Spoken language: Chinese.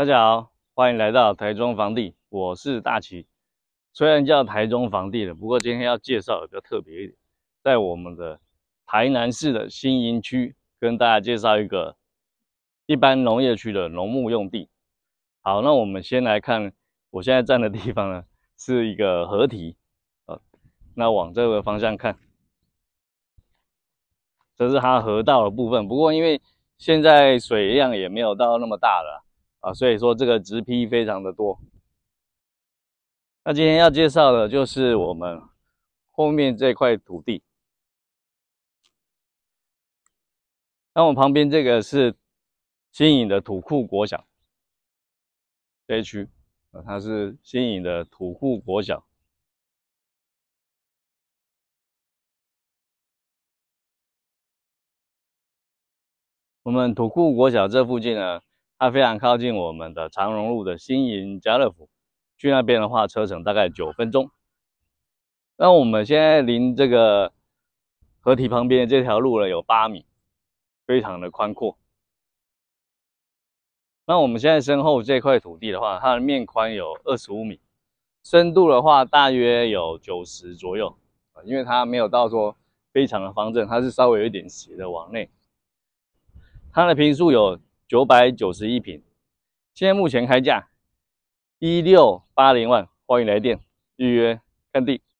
大家好，欢迎来到台中房地，我是大奇。虽然叫台中房地了，不过今天要介绍的比较特别一点，在我们的台南市的新营区，跟大家介绍一个一般农业区的农牧用地。好，那我们先来看我现在站的地方呢，是一个河堤。呃，那往这个方向看，这是它河道的部分。不过因为现在水量也没有到那么大了。啊，所以说这个直批非常的多。那今天要介绍的就是我们后面这块土地。那我旁边这个是新颖的土库国小 A 区，啊，它是新颖的土库国小。我们土库国小这附近呢。它非常靠近我们的长荣路的星银家乐福，去那边的话车程大概九分钟。那我们现在离这个河堤旁边的这条路呢，有八米，非常的宽阔。那我们现在身后这块土地的话，它的面宽有二十五米，深度的话大约有九十左右，因为它没有到说非常的方正，它是稍微有一点斜的往内。它的平数有。九百九十一平，现在目前开价一六八零万，欢迎来电预约看地。